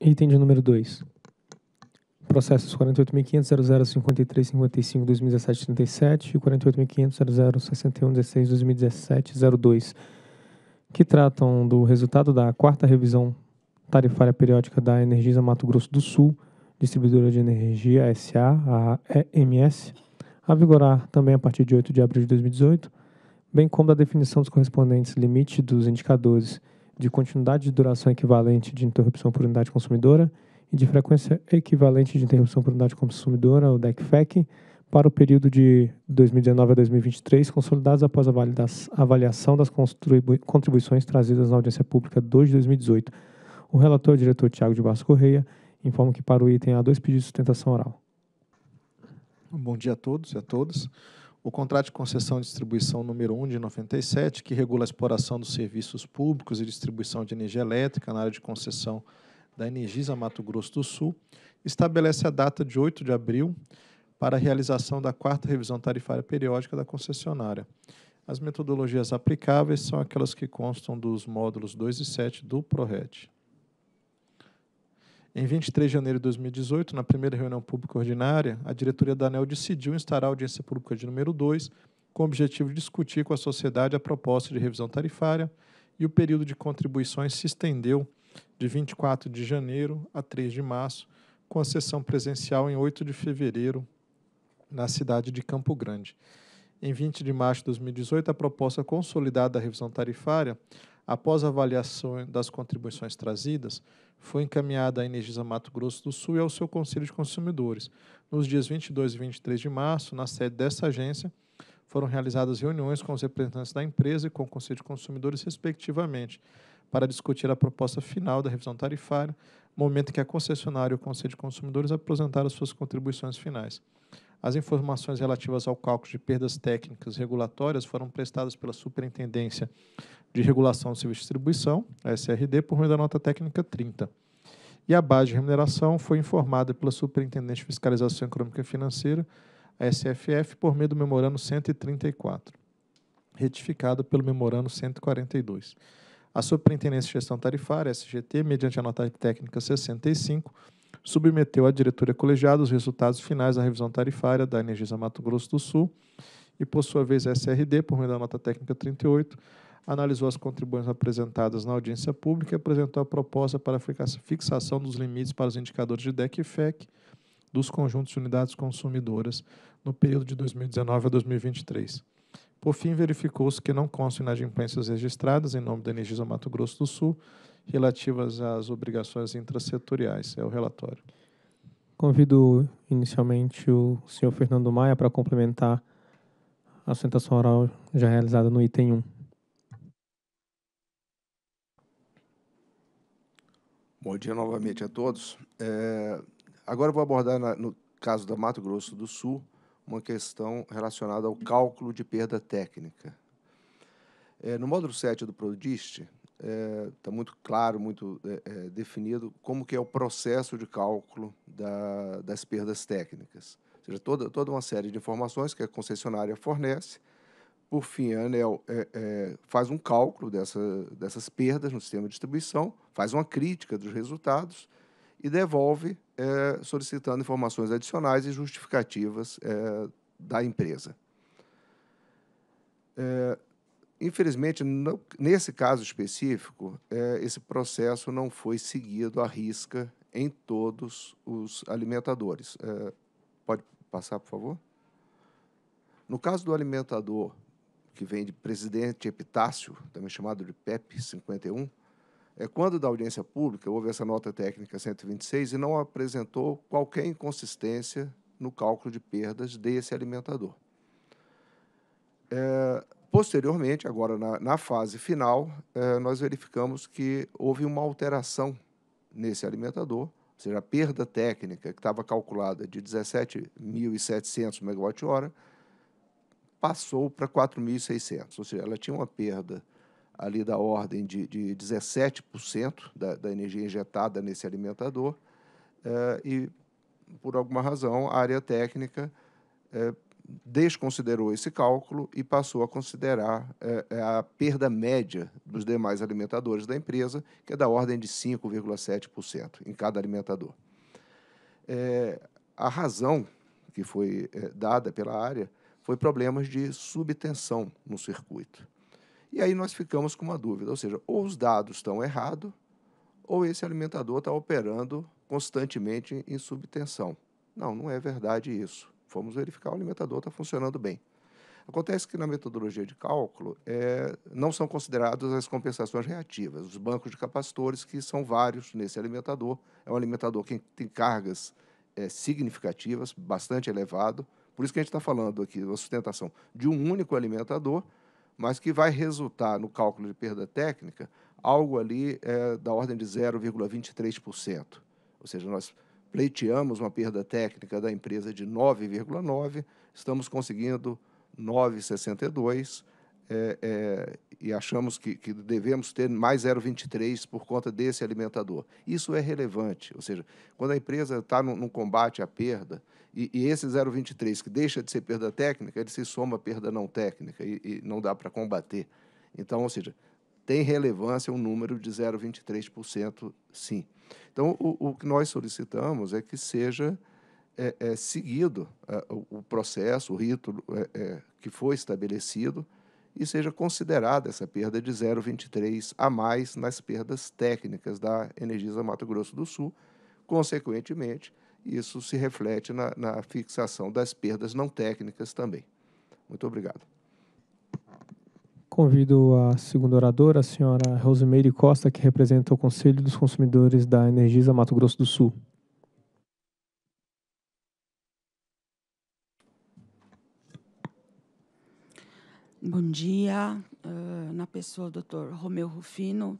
Item de número 2. Processos 48.500.0053.55.2017.37 e 48.500.0061.16.2017.02, que tratam do resultado da quarta revisão tarifária periódica da Energisa Mato Grosso do Sul, distribuidora de energia SA, a EMS, a vigorar também a partir de 8 de abril de 2018, bem como da definição dos correspondentes limites dos indicadores de continuidade de duração equivalente de interrupção por unidade consumidora e de frequência equivalente de interrupção por unidade consumidora, o DECFEC, para o período de 2019 a 2023, consolidados após a avaliação das contribuições trazidas na audiência pública 2 de 2018. O relator, o diretor Tiago de Barros Correia, informa que para o item há dois pedidos de sustentação oral. Bom dia a todos e a todas o contrato de concessão e distribuição número 1 de 97, que regula a exploração dos serviços públicos e distribuição de energia elétrica na área de concessão da Energisa Mato Grosso do Sul, estabelece a data de 8 de abril para a realização da quarta revisão tarifária periódica da concessionária. As metodologias aplicáveis são aquelas que constam dos módulos 2 e 7 do PRORET. Em 23 de janeiro de 2018, na primeira reunião pública ordinária, a diretoria da ANEL decidiu instar a audiência pública de número 2, com o objetivo de discutir com a sociedade a proposta de revisão tarifária, e o período de contribuições se estendeu de 24 de janeiro a 3 de março, com a sessão presencial em 8 de fevereiro, na cidade de Campo Grande. Em 20 de março de 2018, a proposta consolidada da revisão tarifária Após a avaliação das contribuições trazidas, foi encaminhada à Energisa Mato Grosso do Sul e ao seu Conselho de Consumidores. Nos dias 22 e 23 de março, na sede dessa agência, foram realizadas reuniões com os representantes da empresa e com o Conselho de Consumidores, respectivamente, para discutir a proposta final da revisão tarifária, momento em que a concessionária e o Conselho de Consumidores apresentaram suas contribuições finais. As informações relativas ao cálculo de perdas técnicas regulatórias foram prestadas pela Superintendência de Regulação do Serviço de Distribuição, SRD, por meio da nota técnica 30. E a base de remuneração foi informada pela Superintendente de Fiscalização Econômica e Financeira, SFF, por meio do memorando 134, retificado pelo memorando 142. A Superintendência de Gestão Tarifária, SGT, mediante a nota técnica 65, submeteu à diretoria colegiada os resultados finais da revisão tarifária da Energisa Mato Grosso do Sul e, por sua vez, a SRD, por meio da nota técnica 38, analisou as contribuições apresentadas na audiência pública e apresentou a proposta para a fixação dos limites para os indicadores de DEC e FEC dos conjuntos de unidades consumidoras no período de 2019 a 2023. Por fim, verificou-se que não constam inadimplências registradas em nome da Energisa Mato Grosso do Sul relativas às obrigações intrasetoriais. É o relatório. Convido inicialmente o senhor Fernando Maia para complementar a sustentação oral já realizada no item 1. Bom dia novamente a todos. É, agora vou abordar, na, no caso da Mato Grosso do Sul, uma questão relacionada ao cálculo de perda técnica. É, no módulo 7 do PRODIST, está é, tá muito claro, muito é, é, definido como que é o processo de cálculo da, das perdas técnicas. Ou seja, toda, toda uma série de informações que a concessionária fornece. Por fim, a ANEL é, é, faz um cálculo dessa, dessas perdas no sistema de distribuição, faz uma crítica dos resultados e devolve é, solicitando informações adicionais e justificativas é, da empresa. É, infelizmente, no, nesse caso específico, é, esse processo não foi seguido à risca em todos os alimentadores. É, pode passar, por favor? No caso do alimentador que vem de Presidente Epitácio, também chamado de PEP 51, é quando da audiência pública houve essa nota técnica 126 e não apresentou qualquer inconsistência no cálculo de perdas desse alimentador. É, posteriormente, agora na, na fase final, é, nós verificamos que houve uma alteração nesse alimentador, ou seja, a perda técnica que estava calculada de 17.700 megawatt-hora passou para 4.600, ou seja, ela tinha uma perda ali da ordem de, de 17% da, da, energia injetada nesse alimentador, eh, e por alguma razão a área técnica eh, desconsiderou esse cálculo e passou a considerar eh, a perda média dos demais alimentadores da empresa, que é da ordem de 5,7% em cada alimentador. a razão que foi dada pela área foi problemas de subtensão no circuito. E aí nós ficamos com uma dúvida, ou seja, ou os dados estão errados, ou esse alimentador está operando constantemente em subtensão. Não, não é verdade isso. Fomos verificar, o alimentador está funcionando bem. Acontece que na metodologia de cálculo é, não são consideradas as compensações reativas, os bancos de capacitores, que são vários nesse alimentador. É um alimentador que tem cargas é, significativas, bastante elevado. Por isso que a gente está falando aqui da sustentação de um único alimentador mas que vai resultar no cálculo de perda técnica algo ali é, da ordem de 0,23%. Ou seja, nós pleiteamos uma perda técnica da empresa de 9,9, estamos conseguindo 9,62 é, é, e achamos que, que devemos ter mais 0,23 por conta desse alimentador. Isso é relevante, ou seja, quando a empresa está num, combate à perda, e, e esse 0,23 que deixa de ser perda técnica, ele se soma à perda não técnica e, e não dá para combater. Então, ou seja, tem relevância um número de 0,23%, sim. Então, o, o, que nós solicitamos é que seja é, é seguido é, o, o processo, o rito é, que foi estabelecido, e seja considerada essa perda de 0,23 a mais nas perdas técnicas da Energisa Mato Grosso do Sul. Consequentemente, isso se reflete na, na fixação das perdas não técnicas também. Muito obrigado. Convido a segunda oradora, a senhora Rosemeire Costa, que representa o Conselho dos Consumidores da Energisa Mato Grosso do Sul. Bom dia, uh, na pessoa do Dr. Romeu Rufino,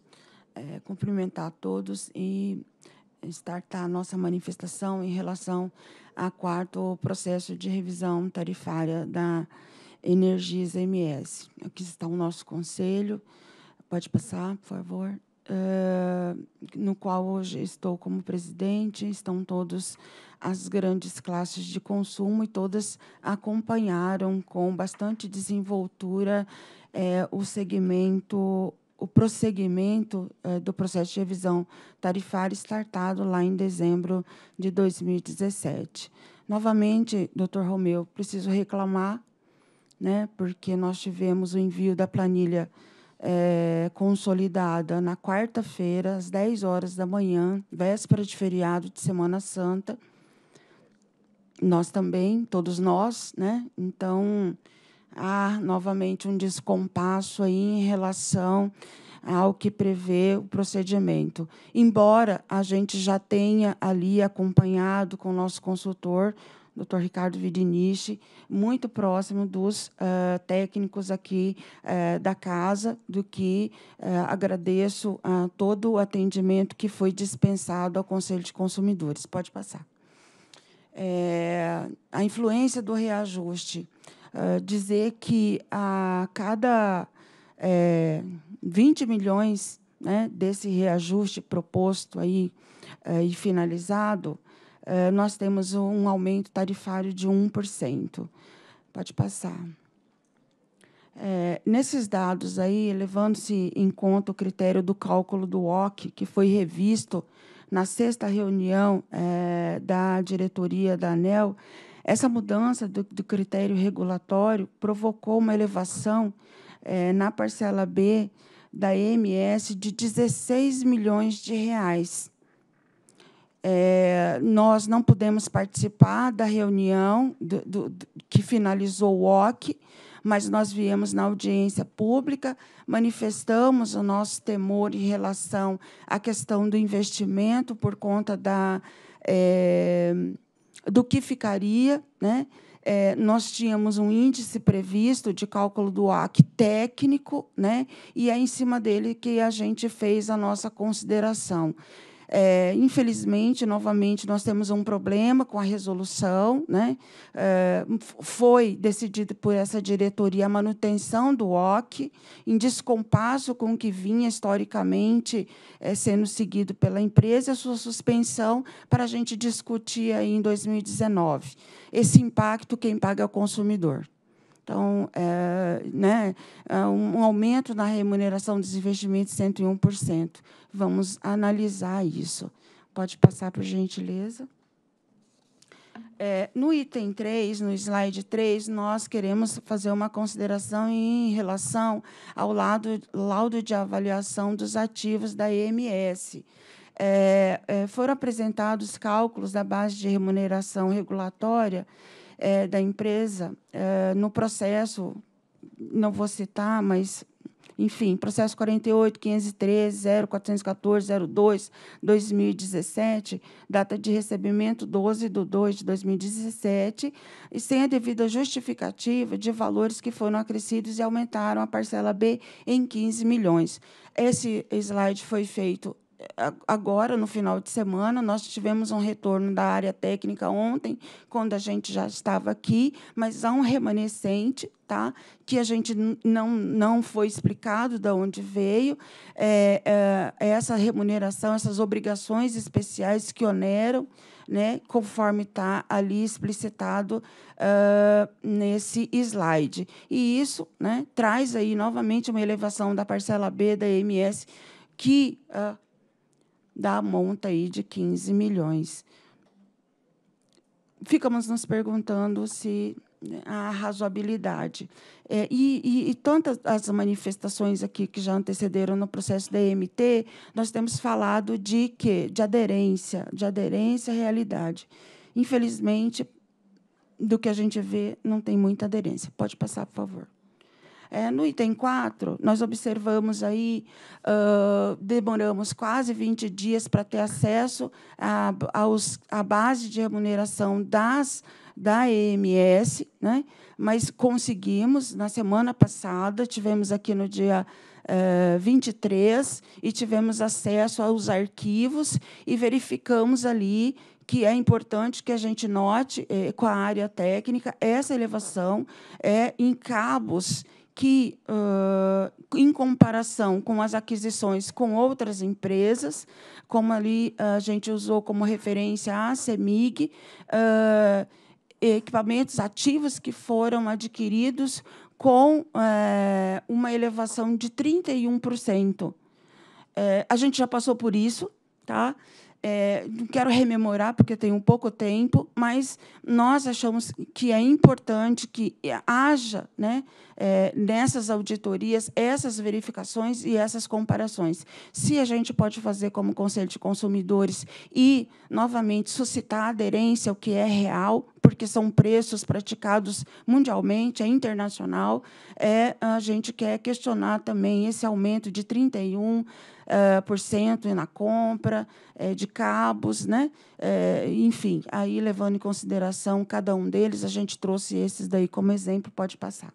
é, cumprimentar a todos e startar tá, a nossa manifestação em relação ao quarto processo de revisão tarifária da Energias MS. Aqui está o nosso conselho. Pode passar, por favor. Uh, no qual hoje estou como presidente, estão todos as grandes classes de consumo e todas acompanharam com bastante desenvoltura é, o segmento o prosseguimento é, do processo de revisão tarifária startado lá em dezembro de 2017. Novamente, doutor Romeu, preciso reclamar, né, porque nós tivemos o envio da planilha é, consolidada na quarta-feira, às 10 horas da manhã, véspera de feriado de Semana Santa. Nós também, todos nós, né? Então, há novamente um descompasso aí em relação ao que prevê o procedimento. Embora a gente já tenha ali acompanhado com o nosso consultor Dr. Ricardo Vidiniche, muito próximo dos uh, técnicos aqui uh, da casa, do que uh, agradeço a ah, todo o atendimento que foi dispensado ao Conselho de Consumidores. Pode passar. É, a influência do reajuste. Ah, dizer que a cada é, 20 milhões né, desse reajuste proposto aí, e finalizado, eh, nós temos um aumento tarifário de 1%. Pode passar. É, nesses dados aí, levando-se em conta o critério do cálculo do OC, que foi revisto na sexta reunião é, da diretoria da ANEL, essa mudança do, do critério regulatório provocou uma elevação é, na parcela B da EMS de 16 milhões de reais é, nós não pudemos participar da reunião do, do, do, que finalizou o OC, mas nós viemos na audiência pública, manifestamos o nosso temor em relação à questão do investimento por conta da, é, do que ficaria. Né? É, nós tínhamos um índice previsto de cálculo do AC técnico, né? e é em cima dele que a gente fez a nossa consideração. É, infelizmente, novamente, nós temos um problema com a resolução. Né? É, foi decidido por essa diretoria a manutenção do OC, em descompasso com o que vinha historicamente é, sendo seguido pela empresa, a sua suspensão, para a gente discutir aí em 2019. Esse impacto, quem paga é o consumidor. Então, é, né, é um aumento na remuneração dos investimentos de 101%. Vamos analisar isso. Pode passar, por gentileza. É, no item 3, no slide 3, nós queremos fazer uma consideração em relação ao lado, laudo de avaliação dos ativos da EMS. É, é, foram apresentados cálculos da base de remuneração regulatória é, da empresa é, no processo, não vou citar, mas enfim, processo 48, 513, 0414, 02, 2017, data de recebimento 12 de 2 de 2017, e sem a devida justificativa de valores que foram acrescidos e aumentaram a parcela B em 15 milhões. Esse slide foi feito agora, no final de semana, nós tivemos um retorno da área técnica ontem, quando a gente já estava aqui, mas há um remanescente tá? que a gente não, não foi explicado de onde veio. É, é, é, essa remuneração, essas obrigações especiais que oneram, né, conforme está ali explicitado uh, nesse slide. E isso né, traz aí novamente uma elevação da parcela B da MS que uh, da monta aí de 15 milhões. Ficamos nos perguntando se a né, razoabilidade. É, e, e, e, tantas as manifestações aqui que já antecederam no processo da EMT, nós temos falado de quê? De aderência, de aderência à realidade. Infelizmente, do que a gente vê, não tem muita aderência. Pode passar, por favor. É, no item 4, nós observamos aí, uh, demoramos quase 20 dias para ter acesso à a, a base de remuneração das da EMS, né? mas conseguimos, na semana passada, tivemos aqui no dia eh, 23 e tivemos acesso aos arquivos e verificamos ali que é importante que a gente note eh, com a área técnica essa elevação é em cabos que, uh, em comparação com as aquisições com outras empresas, como ali a gente usou como referência a CEMIG, uh, equipamentos ativos que foram adquiridos com uma elevação de 31%. É, a gente já passou por isso, tá? É, não quero rememorar, porque tem um pouco tempo, mas nós achamos que é importante que haja né, é, nessas auditorias essas verificações e essas comparações. Se a gente pode fazer como Conselho de Consumidores e, novamente, suscitar aderência ao que é real, porque são preços praticados mundialmente, é internacional, é, a gente quer questionar também esse aumento de 31% uh, por cento na compra uh, de cabos, né? Uh, enfim, aí levando em consideração cada um deles, a gente trouxe esses daí como exemplo, pode passar.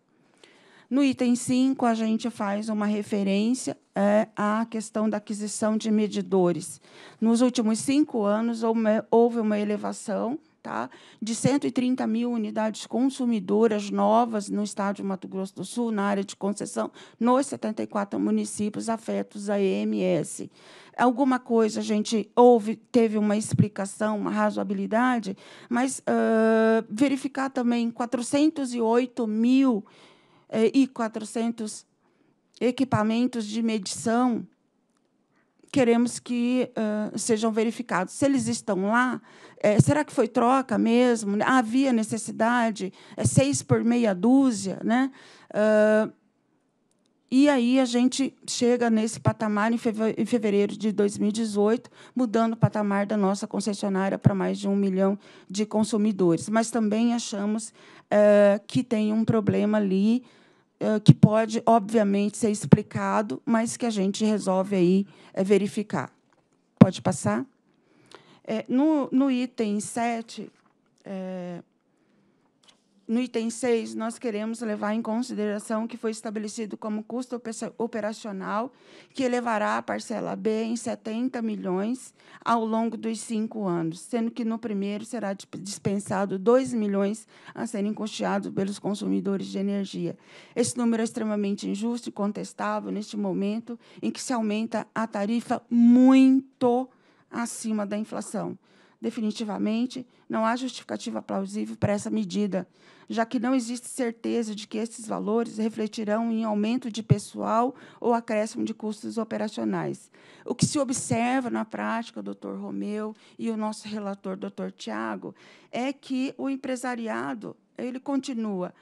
No item 5, a gente faz uma referência é, à questão da aquisição de medidores. Nos últimos cinco anos, houve uma elevação tá? de 130 mil unidades consumidoras novas no estado de Mato Grosso do Sul, na área de concessão, nos 74 municípios afetos à EMS. Alguma coisa a gente houve, teve uma explicação, uma razoabilidade, mas uh, verificar também 408 mil eh, e 400 equipamentos de medição queremos que uh, sejam verificados. Se eles estão lá, é, será que foi troca mesmo? Né? havia necessidade? É seis por meia dúzia? Né? Uh, e aí a gente chega nesse patamar em, fevereiro de 2018, mudando o patamar da nossa concessionária para mais de um milhão de consumidores. Mas também achamos uh, que tem um problema ali que pode, obviamente, ser explicado, mas que a gente resolve aí é, verificar. Pode passar? É, no, no, item 7, é, no item 6, nós queremos levar em consideração que foi estabelecido como custo operacional, que elevará a parcela B em 70 milhões ao longo dos cinco anos, sendo que no primeiro será dispensado 2 milhões a serem custeados pelos consumidores de energia. Esse número é extremamente injusto e contestável neste momento em que se aumenta a tarifa muito acima da inflação. Definitivamente, não há justificativa plausível para essa medida, já que não existe certeza de que esses valores refletirão em aumento de pessoal ou acréscimo de custos operacionais. O que se observa na prática, doutor Romeu e o nosso relator, doutor Tiago, é que o empresariado ele continua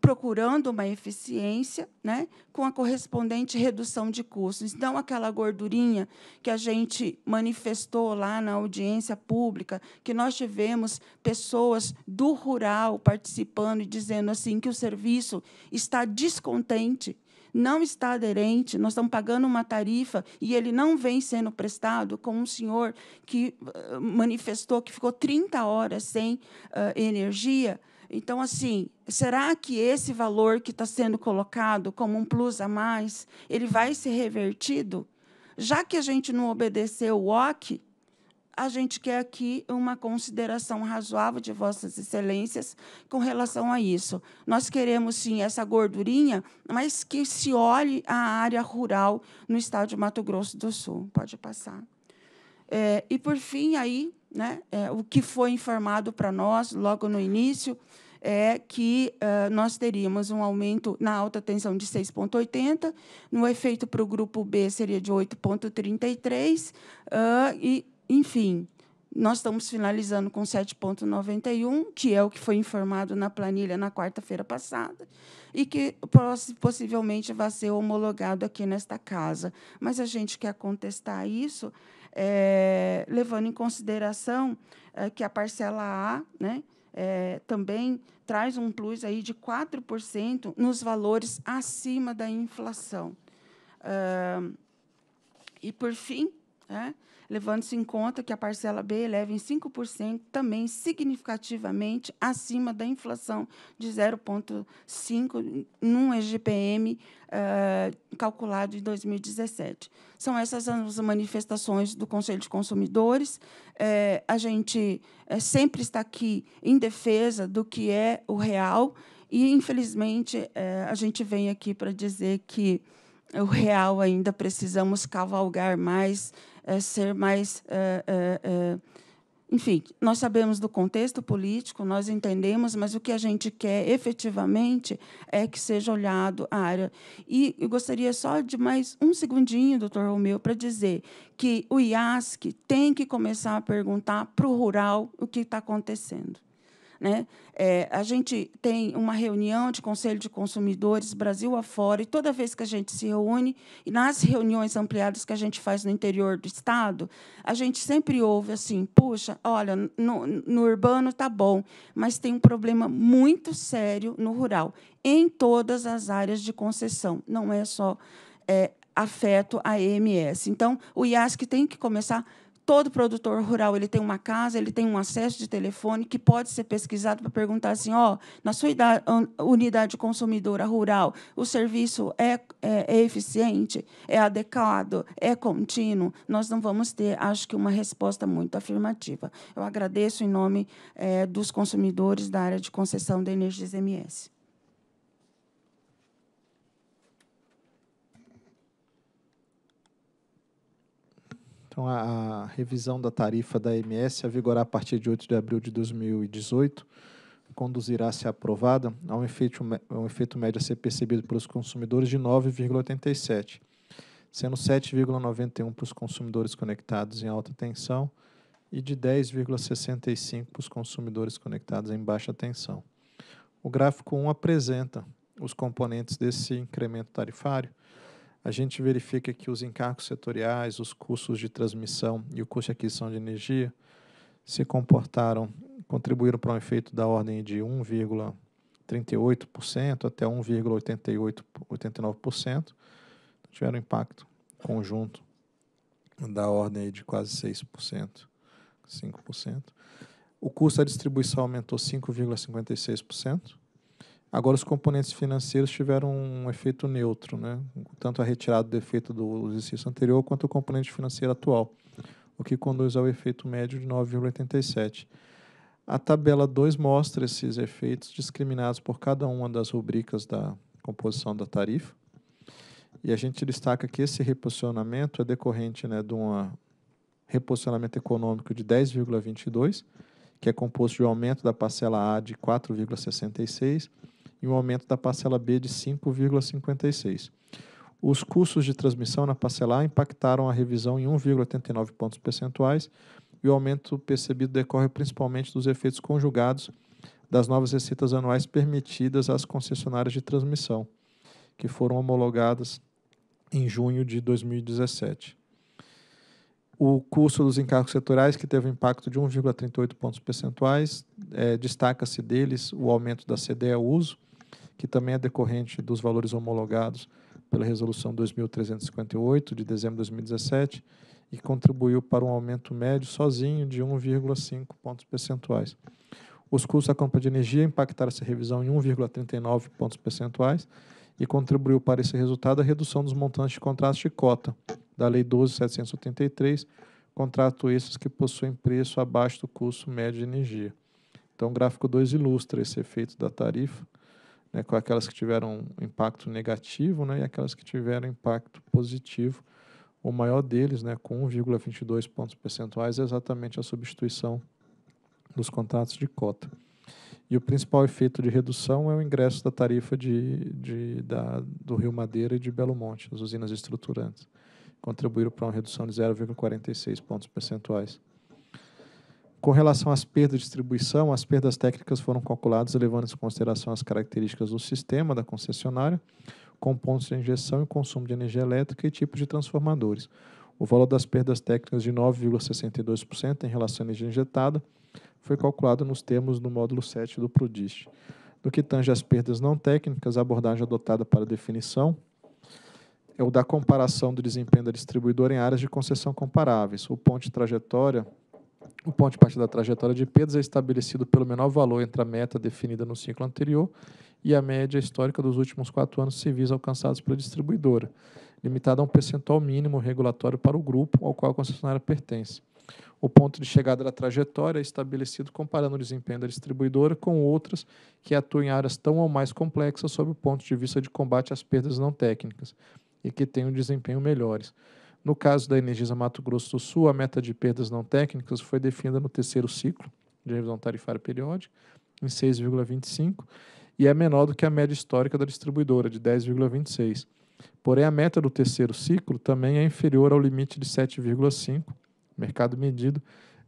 procurando uma eficiência né, com a correspondente redução de custos. Então, aquela gordurinha que a gente manifestou lá na audiência pública, que nós tivemos pessoas do rural participando e dizendo assim que o serviço está descontente não está aderente, nós estamos pagando uma tarifa e ele não vem sendo prestado, com um senhor que manifestou que ficou 30 horas sem uh, energia, então, assim, será que esse valor que está sendo colocado como um plus a mais, ele vai ser revertido? Já que a gente não obedeceu o OC, a gente quer aqui uma consideração razoável de vossas excelências com relação a isso. Nós queremos, sim, essa gordurinha, mas que se olhe a área rural no estado de Mato Grosso do Sul. Pode passar. É, e, por fim, aí, né? É, o que foi informado para nós logo no início é que uh, nós teríamos um aumento na alta tensão de 6,80, no efeito para o grupo B seria de 8,33, uh, ah, e, enfim, nós estamos finalizando com 7,91, que é o que foi informado na planilha na quarta-feira passada, e que possivelmente vai ser homologado aqui nesta casa. Mas a gente quer contestar isso é, levando em consideração é, que a parcela A né, é, também traz um plus aí de 4% nos valores acima da inflação. e, por fim, né, levando-se em conta que a parcela B eleva em 5%, também significativamente acima da inflação de 0,5% num EGPM uh, eh, calculado em 2017. São essas as manifestações do Conselho de Consumidores. É, a gente é, sempre está aqui em defesa do que é o real e, infelizmente, é, a gente vem aqui para dizer que o real ainda precisamos cavalgar mais é, ser mais. É, é, é, enfim, nós sabemos do contexto político, nós entendemos, mas o que a gente quer efetivamente é que seja olhado a área. E eu gostaria só de mais um segundinho, doutor Romeu, para dizer que o IASC tem que começar a perguntar para o rural o que está acontecendo. Né? É, a gente tem uma reunião de Conselho de Consumidores Brasil afora, e toda vez que a gente se reúne, e nas reuniões ampliadas que a gente faz no interior do Estado, a gente sempre ouve assim: puxa, olha, no, no urbano está bom, mas tem um problema muito sério no rural, em todas as áreas de concessão, não é só. É, afeto à EMS. Então, o IASC tem que começar todo produtor rural ele tem uma casa, ele tem um acesso de telefone que pode ser pesquisado para perguntar assim, ó, na sua unidade consumidora rural, o serviço é, é, é eficiente, é adequado, é contínuo? Nós não vamos ter, acho que, uma resposta muito afirmativa. Eu agradeço em nome é, dos consumidores da área de concessão da Energia MS. colocam a, a revisão da tarifa da MS a vigorar a partir de 8 de abril de 2018 conduzirá, ser aprovada, a um efeito, um efeito médio a ser percebido pelos consumidores de 9,87, sendo 7,91 para os consumidores conectados em alta tensão e de 10,65 para os consumidores conectados em baixa tensão. O gráfico 1 apresenta os componentes desse incremento tarifário, a gente verifica que os encargos setoriais, os custos de transmissão e o custo de aquisição de energia se comportaram, contribuíram para um efeito da ordem de 1,38% até 1,89%, tiveram impacto conjunto da ordem de quase 6%, 5%. O custo da distribuição aumentou 5,56%, Agora, os componentes financeiros tiveram um efeito neutro, né? tanto a retirada do efeito do exercício anterior quanto o componente financeiro atual, o que conduz ao efeito médio de 9,87. A tabela 2 mostra esses efeitos discriminados por cada uma das rubricas da composição da tarifa. E a gente destaca que esse reposicionamento é decorrente né, de um reposicionamento econômico de 10,22, que é composto de um aumento da parcela A de 4,66 e um aumento da parcela B de 5,56. Os custos de transmissão na parcela A impactaram a revisão em 1,89 pontos percentuais e o aumento percebido decorre principalmente dos efeitos conjugados das novas receitas anuais permitidas às concessionárias de transmissão, que foram homologadas em junho de 2017. O custo dos encargos setoriais, que teve um impacto de 1,38 pontos percentuais, é, destaca-se deles o aumento da CDE uso, que também é decorrente dos valores homologados pela Resolução 2358 de dezembro de 2017 e contribuiu para um aumento médio sozinho de 1,5 pontos percentuais. Os custos da compra de energia impactaram essa revisão em 1,39 pontos percentuais e contribuiu para esse resultado a redução dos montantes de contratos de cota da Lei 12.783, contrato esses que possuem preço abaixo do custo médio de energia. Então, o gráfico 2 ilustra esse efeito da tarifa, né, com aquelas que tiveram impacto negativo né, e aquelas que tiveram impacto positivo. O maior deles, né, com 1,22 pontos percentuais, é exatamente a substituição dos contratos de cota. E o principal efeito de redução é o ingresso da tarifa de, de, da, do Rio Madeira e de Belo Monte, as usinas estruturantes, contribuíram para uma redução de 0,46 pontos percentuais. Com relação às perdas de distribuição, as perdas técnicas foram calculadas levando em consideração as características do sistema da concessionária, com pontos de injeção e consumo de energia elétrica e tipos de transformadores. O valor das perdas técnicas de 9,62% em relação à energia injetada foi calculado nos termos do módulo 7 do Prudist, No que tange às perdas não técnicas, a abordagem adotada para definição é o da comparação do desempenho da distribuidora em áreas de concessão comparáveis. O ponto de trajetória o ponto de partida da trajetória de perdas é estabelecido pelo menor valor entre a meta definida no ciclo anterior e a média histórica dos últimos quatro anos civis alcançados pela distribuidora, limitada a um percentual mínimo regulatório para o grupo ao qual a concessionária pertence. O ponto de chegada da trajetória é estabelecido comparando o desempenho da distribuidora com outras que atuam em áreas tão ou mais complexas sob o ponto de vista de combate às perdas não técnicas e que têm um desempenho melhores. No caso da Energisa Mato Grosso do Sul, a meta de perdas não técnicas foi definida no terceiro ciclo de revisão tarifária periódica, em 6,25, e é menor do que a média histórica da distribuidora, de 10,26. Porém, a meta do terceiro ciclo também é inferior ao limite de 7,5, mercado medido,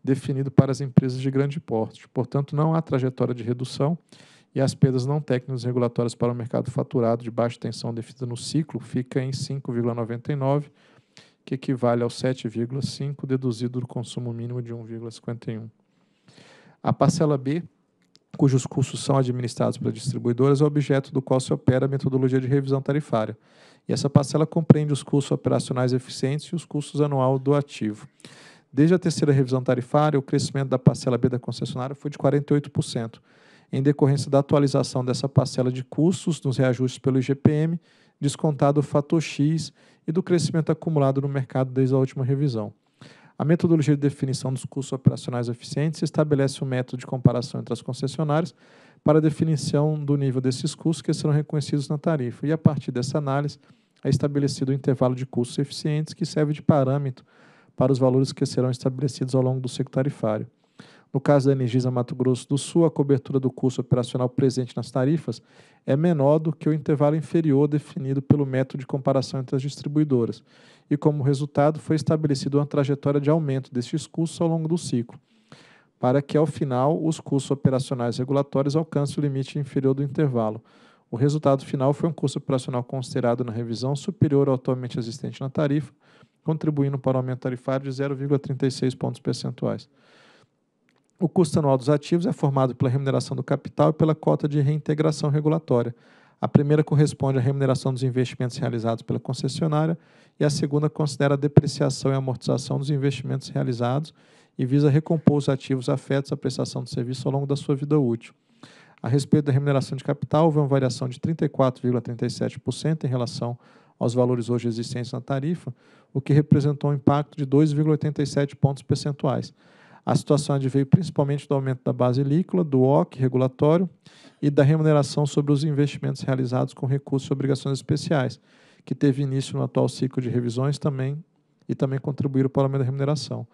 definido para as empresas de grande porte. Portanto, não há trajetória de redução e as perdas não técnicas regulatórias para o mercado faturado de baixa tensão definida no ciclo fica em 5,99 que equivale ao 7,5 deduzido do consumo mínimo de 1,51. A parcela B, cujos custos são administrados pelas distribuidoras, é objeto do qual se opera a metodologia de revisão tarifária. E essa parcela compreende os custos operacionais eficientes e os custos anual do ativo. Desde a terceira revisão tarifária, o crescimento da parcela B da concessionária foi de 48%, em decorrência da atualização dessa parcela de custos nos reajustes pelo IGPM descontado o fator X e do crescimento acumulado no mercado desde a última revisão. A metodologia de definição dos custos operacionais eficientes estabelece um método de comparação entre as concessionárias para a definição do nível desses custos que serão reconhecidos na tarifa, e a partir dessa análise é estabelecido o um intervalo de custos eficientes que serve de parâmetro para os valores que serão estabelecidos ao longo do ciclo tarifário. No caso da Energisa Mato Grosso do Sul, a cobertura do custo operacional presente nas tarifas é menor do que o intervalo inferior definido pelo método de comparação entre as distribuidoras, e como resultado foi estabelecida uma trajetória de aumento destes custos ao longo do ciclo, para que ao final os custos operacionais regulatórios alcancem o limite inferior do intervalo. O resultado final foi um custo operacional considerado na revisão superior ao atualmente existente na tarifa, contribuindo para o aumento tarifário de 0,36 pontos percentuais. O custo anual dos ativos é formado pela remuneração do capital e pela cota de reintegração regulatória. A primeira corresponde à remuneração dos investimentos realizados pela concessionária e a segunda considera a depreciação e amortização dos investimentos realizados e visa recompor os ativos afetos à prestação de serviço ao longo da sua vida útil. A respeito da remuneração de capital, houve uma variação de 34,37% em relação aos valores hoje existentes na tarifa, o que representou um impacto de 2,87 pontos percentuais. A situação veio principalmente do aumento da base líquida, do OC regulatório e da remuneração sobre os investimentos realizados com recursos e obrigações especiais, que teve início no atual ciclo de revisões também e também contribuíram para o aumento da remuneração.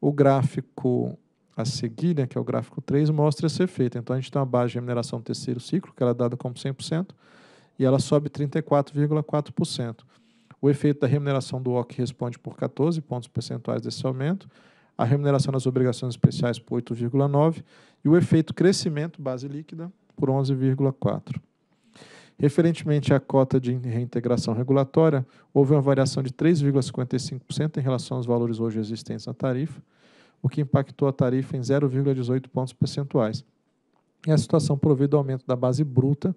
O gráfico a seguir, né, que é o gráfico 3, mostra esse efeito. Então, a gente tem uma base de remuneração do terceiro ciclo, que ela é dada como 100%, e ela sobe 34,4%. O efeito da remuneração do OC responde por 14 pontos percentuais desse aumento, a remuneração das obrigações especiais por 8,9% e o efeito crescimento base líquida por 11,4%. Referentemente à cota de reintegração regulatória, houve uma variação de 3,55% em relação aos valores hoje existentes na tarifa, o que impactou a tarifa em 0,18 pontos percentuais. E a situação provê do é aumento da base bruta,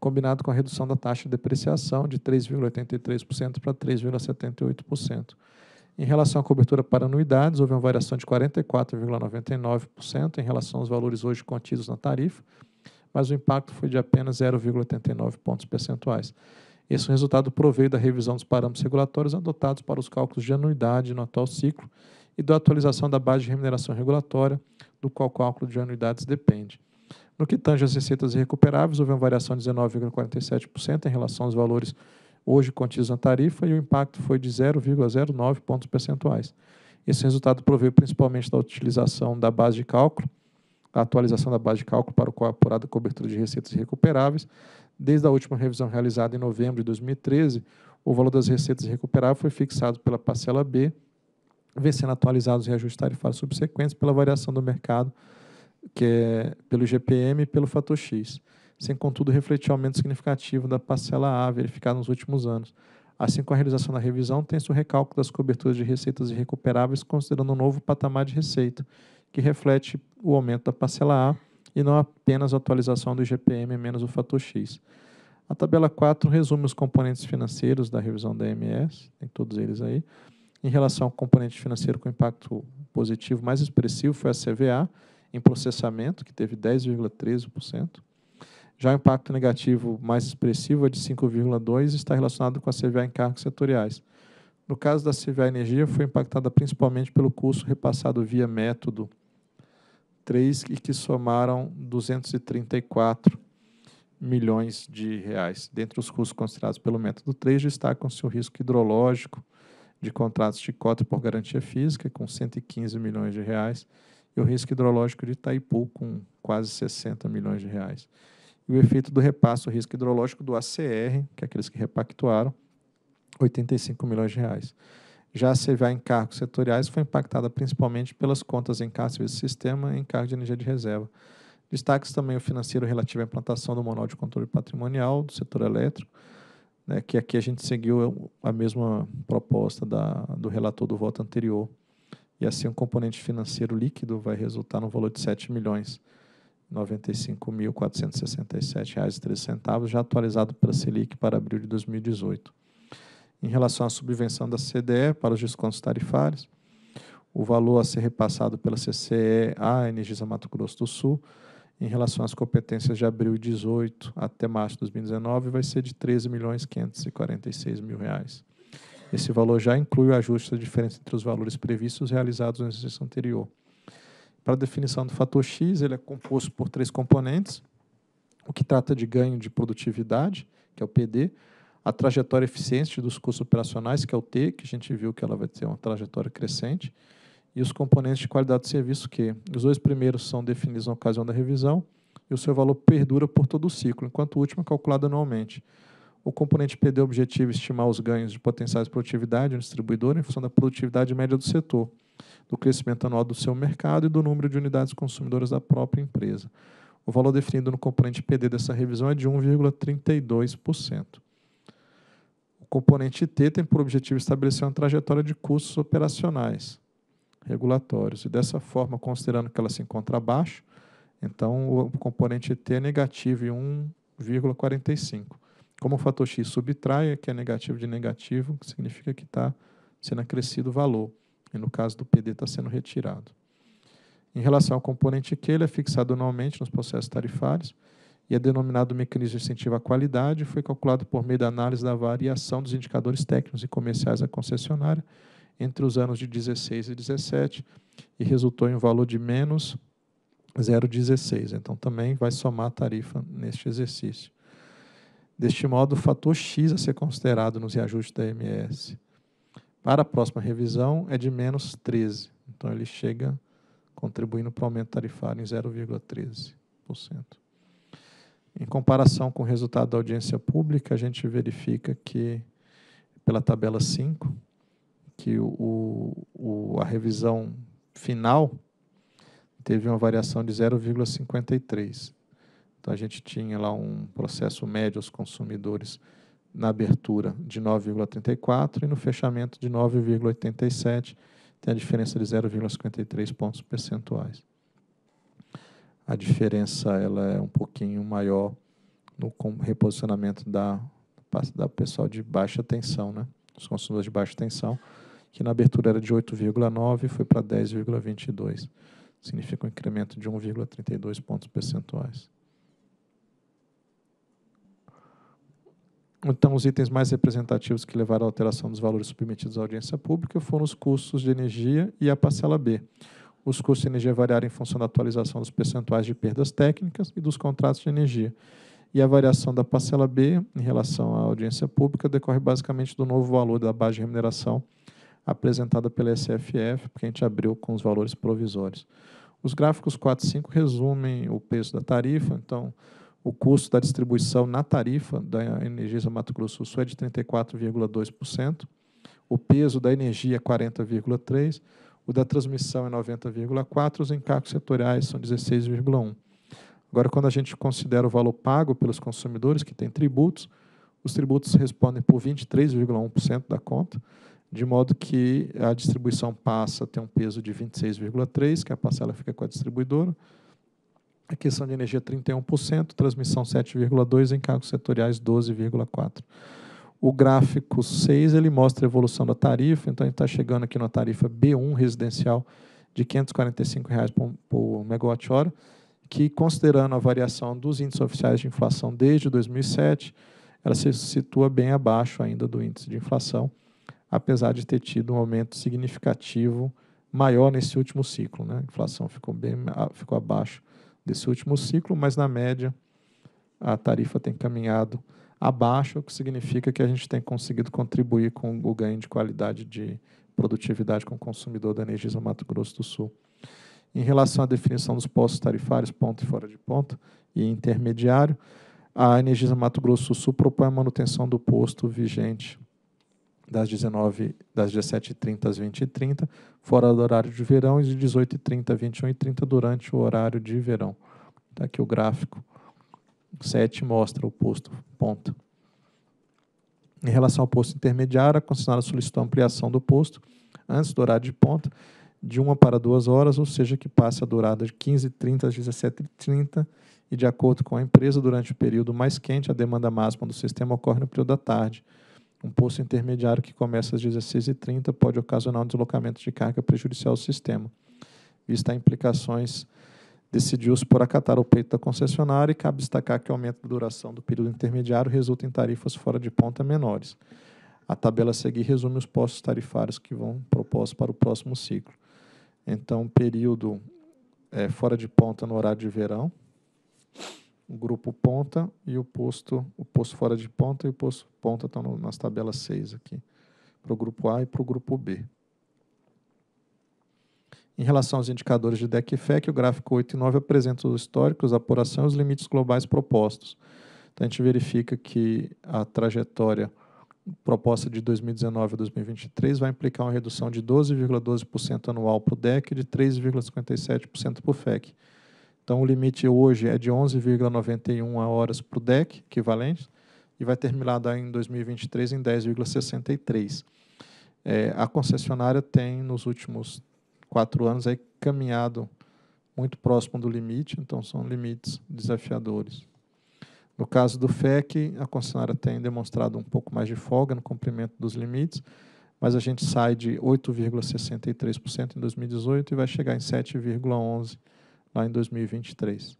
combinado com a redução da taxa de depreciação de 3,83% para 3,78%. Em relação à cobertura para anuidades, houve uma variação de 44,99% em relação aos valores hoje contidos na tarifa, mas o impacto foi de apenas 0,89 pontos percentuais. Esse resultado proveio da revisão dos parâmetros regulatórios adotados para os cálculos de anuidade no atual ciclo e da atualização da base de remuneração regulatória, do qual o cálculo de anuidades depende. No que tange às receitas irrecuperáveis, houve uma variação de 19,47% em relação aos valores Hoje cotiza a tarifa e o impacto foi de 0,09 pontos percentuais. Esse resultado proveio principalmente da utilização da base de cálculo, a atualização da base de cálculo para o qual é apurada a cobertura de receitas recuperáveis. Desde a última revisão realizada em novembro de 2013, o valor das receitas recuperáveis foi fixado pela parcela B, vencendo atualizados reajustes tarifários subsequentes pela variação do mercado, que é pelo GPM e pelo fator X sem, contudo, refletir o aumento significativo da parcela A verificada nos últimos anos. Assim, com a realização da revisão, tem-se o recálculo das coberturas de receitas irrecuperáveis, considerando um novo patamar de receita, que reflete o aumento da parcela A e não apenas a atualização do IGPM menos o fator X. A tabela 4 resume os componentes financeiros da revisão da EMS, tem todos eles aí. Em relação ao componente financeiro com impacto positivo mais expressivo foi a CVA, em processamento, que teve 10,13%. Já o impacto negativo mais expressivo, é de 5,2, está relacionado com a CVA em cargos setoriais. No caso da CVA Energia, foi impactada principalmente pelo custo repassado via método 3 e que somaram 234 milhões de reais. Dentre os custos considerados pelo método 3, destacam-se o risco hidrológico de contratos de cota por garantia física, com 115 milhões de reais, e o risco hidrológico de Itaipu, com quase 60 milhões de reais e o efeito do repasse o risco hidrológico do ACR, que é aqueles que repactuaram, 85 milhões de reais. Já a CVA em cargos setoriais foi impactada principalmente pelas contas em cargos de sistema e em cargos de energia de reserva. destaque também o financeiro relativo à implantação do manual de controle patrimonial do setor elétrico, né, que aqui a gente seguiu a mesma proposta da, do relator do voto anterior. E assim, um componente financeiro líquido vai resultar no valor de 7 milhões 95.467,03, já atualizado pela Selic para abril de 2018. Em relação à subvenção da CDE para os descontos tarifários, o valor a ser repassado pela CCE à Energisa Mato Grosso do Sul, em relação às competências de abril de 2018 até março de 2019, vai ser de R$ 13.546.000. Esse valor já inclui o ajuste da diferença entre os valores previstos realizados no exercício anterior. Para a definição do fator X, ele é composto por três componentes, o que trata de ganho de produtividade, que é o PD, a trajetória eficiente dos custos operacionais, que é o T, que a gente viu que ela vai ter uma trajetória crescente, e os componentes de qualidade de serviço, que os dois primeiros são definidos na ocasião da revisão, e o seu valor perdura por todo o ciclo, enquanto o último é calculado anualmente. O componente PD é objetivo é estimar os ganhos de potenciais de produtividade no distribuidor em função da produtividade média do setor do crescimento anual do seu mercado e do número de unidades consumidoras da própria empresa. O valor definido no componente PD dessa revisão é de 1,32%. O componente T tem por objetivo estabelecer uma trajetória de custos operacionais regulatórios. E dessa forma, considerando que ela se encontra abaixo, então o componente T é negativo em 1,45. Como o fator X subtrai, é que é negativo de negativo, significa que está sendo acrescido o valor e no caso do PD está sendo retirado. Em relação ao componente Q, ele é fixado anualmente nos processos tarifários e é denominado mecanismo de incentivo à qualidade e foi calculado por meio da análise da variação dos indicadores técnicos e comerciais da concessionária entre os anos de 16 e 17 e resultou em um valor de menos 0,16. Então, também vai somar a tarifa neste exercício. Deste modo, o fator X a ser considerado nos reajustes da MS para a próxima revisão é de menos 13. Então ele chega contribuindo para o aumento tarifário em 0,13%. Em comparação com o resultado da audiência pública, a gente verifica que, pela tabela 5, que o, o a revisão final teve uma variação de 0,53. Então, a gente tinha lá um processo médio aos consumidores na abertura de 9,34 e no fechamento de 9,87, tem a diferença de 0,53 pontos percentuais. A diferença ela é um pouquinho maior no reposicionamento da, parte da pessoal de baixa tensão, né? os consumidores de baixa tensão, que na abertura era de 8,9 e foi para 10,22. Significa um incremento de 1,32 pontos percentuais. Então, os itens mais representativos que levaram à alteração dos valores submetidos à audiência pública foram os custos de energia e a parcela B. Os custos de energia variaram em função da atualização dos percentuais de perdas técnicas e dos contratos de energia. E a variação da parcela B em relação à audiência pública decorre basicamente do novo valor da base de remuneração apresentada pela SFF, porque a gente abriu com os valores provisórios. Os gráficos 4 e 5 resumem o peso da tarifa, então o custo da distribuição na tarifa da energia Mato Grosso do Sul é de 34,2%, o peso da energia é 40,3%, o da transmissão é 90,4%, os encargos setoriais são 16,1%. Agora, quando a gente considera o valor pago pelos consumidores, que tem tributos, os tributos respondem por 23,1% da conta, de modo que a distribuição passa a ter um peso de 26,3%, que a parcela fica com a distribuidora, aquisição de energia 31%, transmissão 7,2%, encargos setoriais 12,4%. O gráfico 6 ele mostra a evolução da tarifa, então a gente está chegando aqui na tarifa B1 residencial de R$ 545,00 reais por, por megawatt-hora, que considerando a variação dos índices oficiais de inflação desde 2007, ela se situa bem abaixo ainda do índice de inflação, apesar de ter tido um aumento significativo maior nesse último ciclo. Né? A inflação ficou, bem, ficou abaixo desse último ciclo, mas na média a tarifa tem caminhado abaixo, o que significa que a gente tem conseguido contribuir com o ganho de qualidade de produtividade com o consumidor da Energisa Mato Grosso do Sul. Em relação à definição dos postos tarifários, ponto e fora de ponto, e intermediário, a Energisa Mato Grosso do Sul propõe a manutenção do posto vigente das 19 das 17h30 às 20h30, fora do horário de verão, e de 18h30 a 21h30 durante o horário de verão. Tá aqui o gráfico 7 mostra o posto ponta. Em relação ao posto intermediário, é a concessionária solicitou ampliação do posto antes do horário de ponta, de uma para duas horas, ou seja, que passe a durada de 15h30 às 17h30 e, de acordo com a empresa, durante o período mais quente, a demanda máxima do sistema ocorre no período da tarde, um posto intermediário que começa às 16h30 pode ocasionar um deslocamento de carga prejudicial ao sistema, vista implicações decidiu-se por acatar o peito da concessionária e cabe destacar que o aumento da duração do período intermediário resulta em tarifas fora de ponta menores. A tabela a seguir resume os postos tarifários que vão propostos para o próximo ciclo. Então, período é, fora de ponta no horário de verão, o grupo ponta e o posto, o posto fora de ponta e o posto ponta estão nas tabelas 6 aqui, para o grupo A e para o grupo B. Em relação aos indicadores de DEC e FEC, o gráfico 8 e 9 apresenta os históricos, a apuração e os limites globais propostos. Então, a gente verifica que a trajetória proposta de 2019 a 2023 vai implicar uma redução de 12,12% ,12 anual para o DEC e de 3,57% para o FEC. Então, o limite hoje é de 11,91 horas para o DEC, equivalente, e vai terminar em 2023 em 10,63. É, a concessionária tem, nos últimos quatro anos, aí, caminhado muito próximo do limite, então são limites desafiadores. No caso do FEC, a concessionária tem demonstrado um pouco mais de folga no cumprimento dos limites, mas a gente sai de 8,63% em 2018 e vai chegar em 7,11% lá em 2023.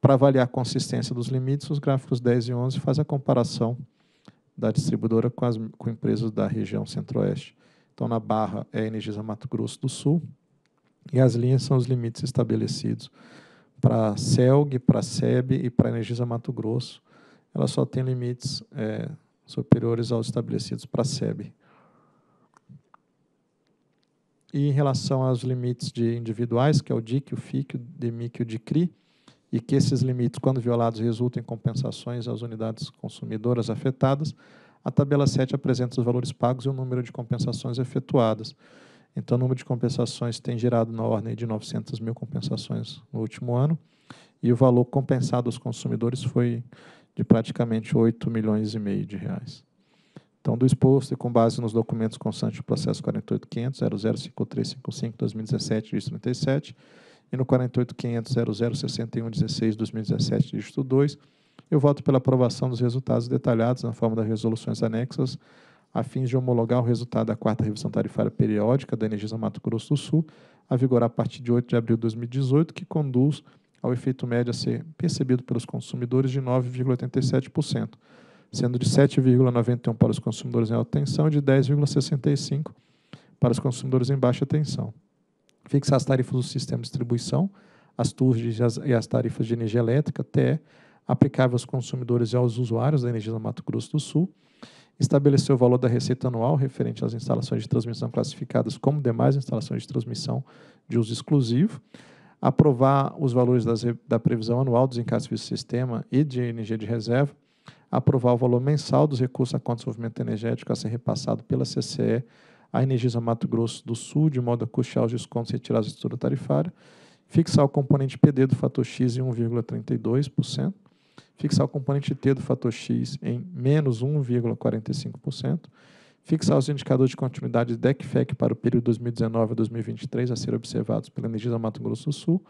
Para avaliar a consistência dos limites, os gráficos 10 e 11 fazem a comparação da distribuidora com, as, com empresas da região Centro-Oeste. Então, na barra é a Energisa Mato Grosso do Sul, e as linhas são os limites estabelecidos para a CELG, para a SEB e para a Energisa Mato Grosso. Ela só tem limites é, superiores aos estabelecidos para a SEB. E em relação aos limites de individuais, que é o DIC, o FIC, o DEMIC e o DICRI, e que esses limites, quando violados, resultam em compensações às unidades consumidoras afetadas, a tabela 7 apresenta os valores pagos e o número de compensações efetuadas. Então, o número de compensações tem gerado na ordem de 900 mil compensações no último ano, e o valor compensado aos consumidores foi de praticamente 8 milhões e meio de reais. Então, do exposto e com base nos documentos constantes do processo 48.500.005355-2017, dígito 37, e no 48.500.006116-2017, dígito 2, eu voto pela aprovação dos resultados detalhados na forma das resoluções anexas, a fim de homologar o resultado da quarta revisão tarifária periódica da Energisa Mato Grosso do Sul, a vigorar a partir de 8 de abril de 2018, que conduz ao efeito médio a ser percebido pelos consumidores de 9,87% sendo de 7,91 para os consumidores em alta tensão e de 10,65 para os consumidores em baixa tensão. Fixar as tarifas do sistema de distribuição, as turges e, as tarifas de energia elétrica, TE, aplicável aos consumidores e aos usuários da energia do Mato Grosso do Sul, estabelecer o valor da receita anual referente às instalações de transmissão classificadas como demais instalações de transmissão de uso exclusivo, aprovar os valores das, da previsão anual dos encargos do sistema e de energia de reserva, aprovar o valor mensal dos recursos a conta de desenvolvimento energético a ser repassado pela CCE à Energisa Mato Grosso do Sul, de modo a custear os descontos retirados da estrutura tarifária, fixar o componente PD do fator X em 1,32%, fixar o componente T do fator X em menos 1,45%, fixar os indicadores de continuidade DECFEC para o período 2019 a 2023 a ser observados pela Energisa Mato Grosso do Sul,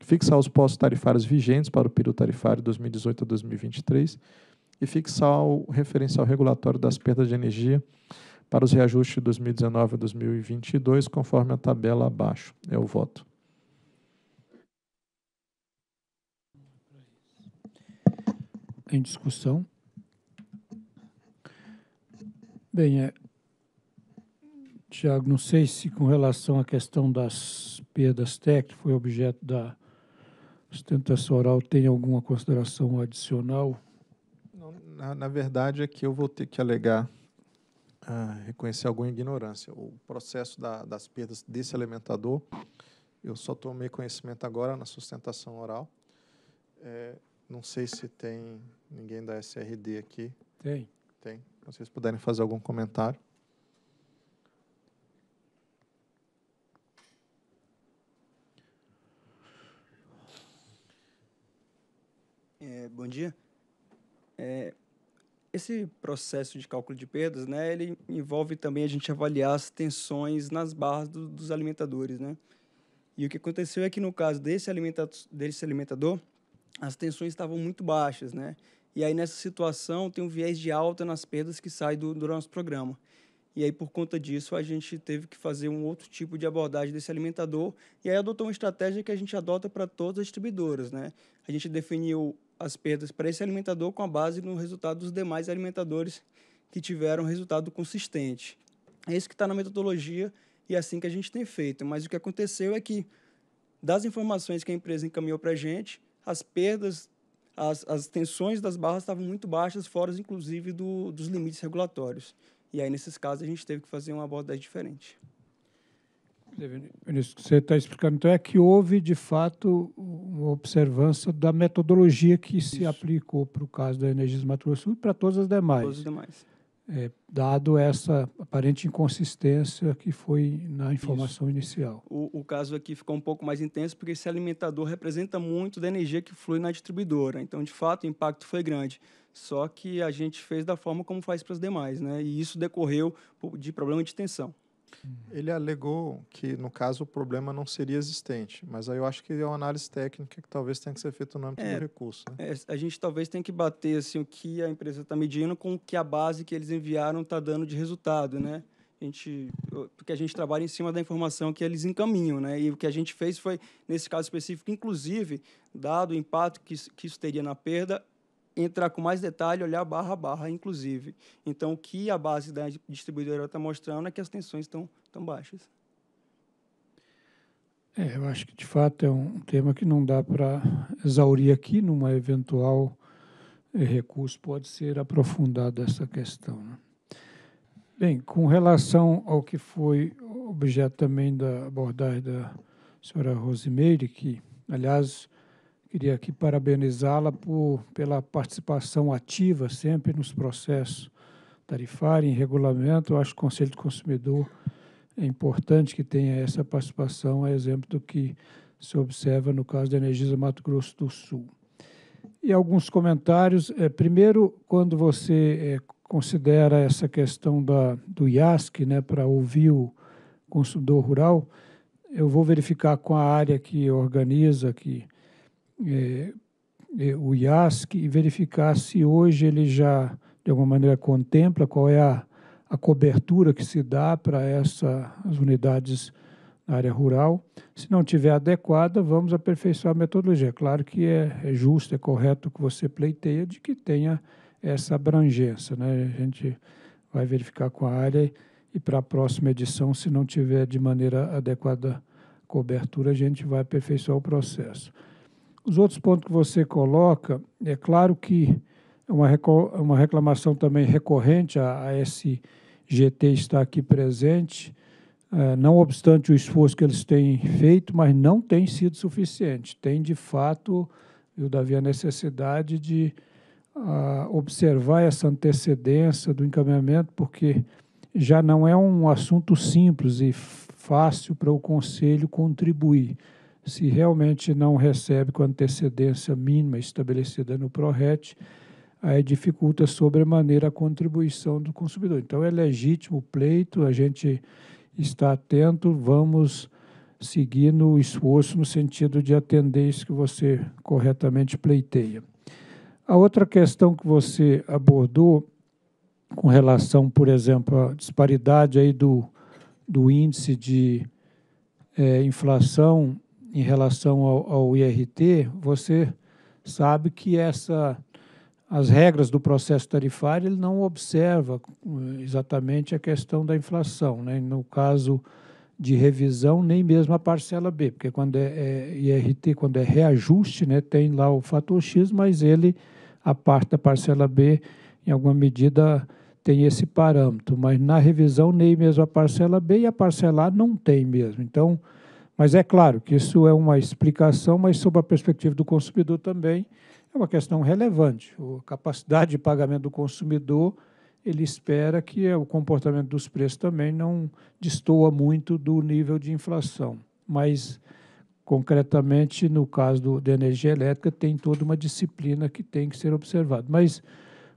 fixar os postos tarifários vigentes para o período tarifário 2018 a 2023, e fixar o referencial regulatório das perdas de energia para os reajustes de 2019 a 2022, conforme a tabela abaixo. É o voto. Em discussão. Bem, é, Tiago, não sei se com relação à questão das perdas técnicas, foi objeto da sustentação oral, tem alguma consideração adicional? na, na verdade, é que eu vou ter que alegar, ah, reconhecer alguma ignorância. O processo da, das perdas desse alimentador, eu só tomei conhecimento agora na sustentação oral. É, não sei se tem ninguém da SRD aqui. Tem. Tem. Não sei se puderem fazer algum comentário. É, bom dia. É, esse processo de cálculo de perdas, né, ele envolve também a gente avaliar as tensões nas barras do, dos alimentadores, né? E o que aconteceu é que no caso desse, alimenta desse alimentador, as tensões estavam muito baixas, né? E aí nessa situação tem um viés de alta nas perdas que sai do, do nosso programa. E aí, por conta disso, a gente teve que fazer um outro tipo de abordagem desse alimentador. E aí, adotou uma estratégia que a gente adota para todas as distribuidoras, né? A gente definiu as perdas para esse alimentador com a base no resultado dos demais alimentadores que tiveram resultado consistente. É isso que está na metodologia e é assim que a gente tem feito. Mas o que aconteceu é que, das informações que a empresa encaminhou para a gente, as perdas, as, as tensões das barras estavam muito baixas, fora inclusive do, dos limites regulatórios. E aí, nesses casos, a gente teve que fazer uma abordagem diferente o que você está explicando então é que houve, de fato, uma observância da metodologia que Isso. se aplicou para o caso da do Mato Grosso e para todas as demais. Todas as demais. É, dado essa aparente inconsistência que foi na informação Isso. inicial. O, o, caso aqui ficou um pouco mais intenso porque esse alimentador representa muito da energia que flui na distribuidora. Então, de fato, o impacto foi grande. Só que a gente fez da forma como faz para as demais, né? E isso decorreu de problema de tensão. Ele alegou que, no caso, o problema não seria existente, mas aí eu acho que é uma análise técnica que talvez tenha que ser feita no âmbito é, do recurso. Né? É, a gente talvez tenha que bater assim, o que a empresa está medindo com o que a base que eles enviaram está dando de resultado, né? A gente, porque a gente trabalha em cima da informação que eles encaminham, né? E o que a gente fez foi, nesse caso específico, inclusive, dado o impacto que, que isso teria na perda, entrar com mais detalhe, olhar barra a barra, inclusive. Então, o que a base da distribuidora está mostrando é que as tensões estão tão baixas. É, eu acho que, de fato, é um tema que não dá para exaurir aqui, numa eventual eh, recurso pode ser aprofundada essa questão. Né? Bem, com relação ao que foi objeto também da abordagem da senhora Rosimeire, que, aliás, Queria aqui parabenizá-la pela participação ativa sempre nos processos tarifários, em regulamento. Eu acho que o Conselho do Consumidor é importante que tenha essa participação, é exemplo do que se observa no caso da Energisa Mato Grosso do Sul. E alguns comentários. É, primeiro, quando você é, considera essa questão da, do IASC né, para ouvir o consumidor rural, eu vou verificar com a área que organiza, que é, é, o IASC e verificar se hoje ele já, de alguma maneira, contempla qual é a, a cobertura que se dá para essas unidades na área rural. Se não tiver adequada, vamos aperfeiçoar a metodologia. É claro que é, é justo, é correto que você pleiteia de que tenha essa abrangência. Né? A gente vai verificar com a área e para a próxima edição, se não tiver de maneira adequada cobertura, a gente vai aperfeiçoar o processo. Os outros pontos que você coloca, é claro que é uma é reclamação também recorrente, a, a SGT está aqui presente, é, não obstante o esforço que eles têm feito, mas não tem sido suficiente. Tem, de fato, eu Davi, a necessidade de observar essa antecedência do encaminhamento, porque já não é um assunto simples e fácil para o Conselho contribuir se realmente não recebe com antecedência mínima estabelecida no PRORET, aí dificulta sobremaneira a contribuição do consumidor. Então, é legítimo o pleito, a gente está atento, vamos seguir no esforço no sentido de atender isso que você corretamente pleiteia. A outra questão que você abordou com relação, por exemplo, à disparidade aí do, do índice de é, inflação em relação ao, ao IRT, você sabe que essa as regras do processo tarifário ele não observa eh, exatamente a questão da inflação, né? no caso de revisão, nem mesmo a parcela B, porque quando é, é IRT, quando é reajuste, né, tem lá o fator X, mas ele, a parte da parcela B, em alguma medida, tem esse parâmetro, mas na revisão nem mesmo a parcela B e a parcela A não tem mesmo. Então, mas é claro que isso é uma explicação, mas sob a perspectiva do consumidor também é uma questão relevante. A capacidade de pagamento do consumidor, ele espera que é o comportamento dos preços também não destoa muito do nível de inflação. Mas, concretamente, no caso do, da energia elétrica, tem toda uma disciplina que tem que ser observada. Mas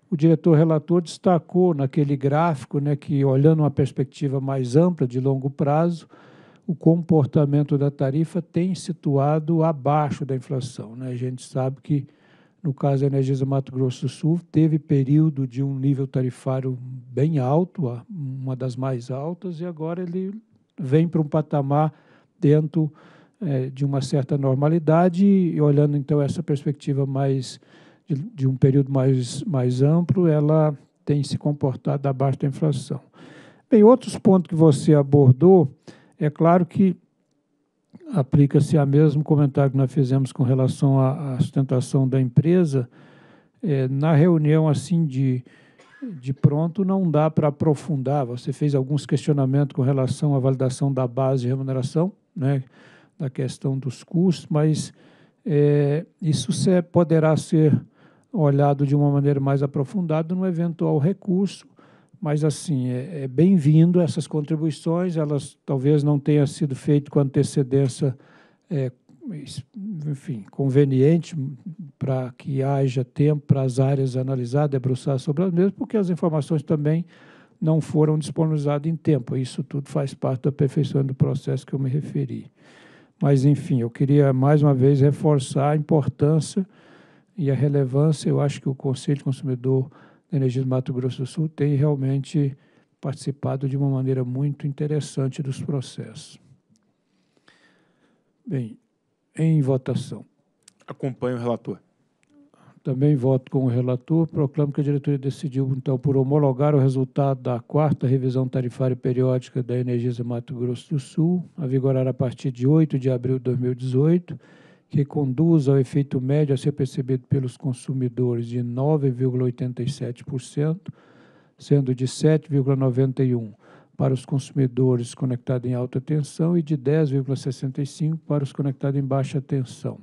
o diretor relator destacou naquele gráfico né, que, olhando uma perspectiva mais ampla de longo prazo, o comportamento da tarifa tem situado abaixo da inflação. Né? A gente sabe que, no caso da Energisa Mato Grosso do Sul, teve período de um nível tarifário bem alto, uma das mais altas, e agora ele vem para um patamar dentro é, de uma certa normalidade, e olhando então essa perspectiva mais de, de um período mais, mais amplo, ela tem se comportado abaixo da inflação. Bem, outros pontos que você abordou, é claro que aplica-se a mesmo comentário que nós fizemos com relação à, sustentação da empresa. É, na reunião assim de, de pronto não dá para aprofundar. Você fez alguns questionamentos com relação à validação da base de remuneração, né, da questão dos custos, mas é, isso se, é, poderá ser olhado de uma maneira mais aprofundada no eventual recurso mas assim, é, é bem-vindo essas contribuições, elas talvez não tenham sido feitas com antecedência, é, enfim, conveniente para que haja tempo para as áreas analisadas, debruçar sobre as mesmas, porque as informações também não foram disponibilizadas em tempo. Isso tudo faz parte da perfeição do processo que eu me referi. Mas, enfim, eu queria mais uma vez reforçar a importância e a relevância. Eu acho que o Conselho do Consumidor da Energia do Mato Grosso do Sul tem realmente participado de uma maneira muito interessante dos processos. Bem, em votação. Acompanho o relator. Também voto com o relator. Proclamo que a diretoria decidiu, então, por homologar o resultado da quarta revisão tarifária periódica da Energisa Mato Grosso do Sul, a vigorar a partir de 8 de abril de 2018 que conduz ao efeito médio a ser percebido pelos consumidores de 9,87%, sendo de 7,91% para os consumidores conectados em alta tensão e de 10,65% para os conectados em baixa tensão.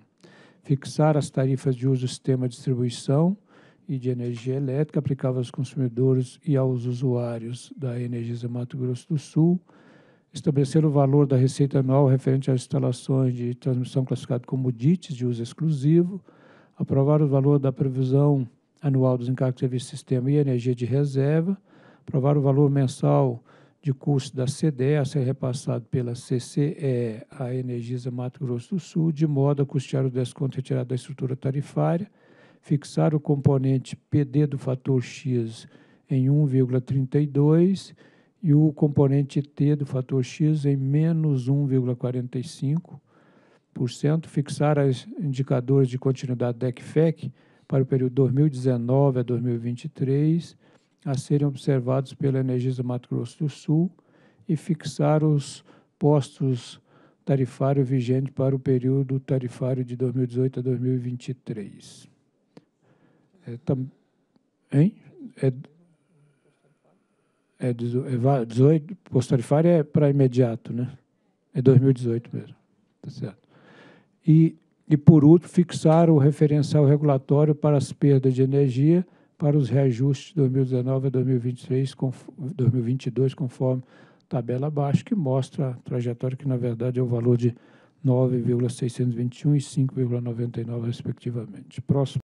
Fixar as tarifas de uso do sistema de distribuição e de energia elétrica aplicáveis aos consumidores e aos usuários da Energisa Mato Grosso do Sul, estabelecer o valor da receita anual referente às instalações de transmissão classificado como DITs de uso exclusivo, aprovar o valor da previsão anual dos encargos de serviço sistema e energia de reserva, aprovar o valor mensal de custo da CDE a ser repassado pela CCE à Energisa Mato Grosso do Sul, de modo a custear o desconto retirado da estrutura tarifária, fixar o componente PD do fator X em 1,32 e o componente T do fator X em menos 1,45%, fixar os indicadores de continuidade DECFEC para o período 2019 a 2023 a serem observados pela Energisa Mato Grosso do Sul e fixar os postos tarifário vigente para o período tarifário de 2018 a 2023. É, tam, hein? É, é 18, Postarifari é para é imediato, né? É 2018 mesmo, tá certo. E, e, por último, fixar o referencial regulatório para as perdas de energia para os reajustes 2019 a 2023, conforme, 2022, conforme tabela abaixo, que mostra a trajetória que, na verdade, é o valor de 9,621 e 5,99, respectivamente. Próximo.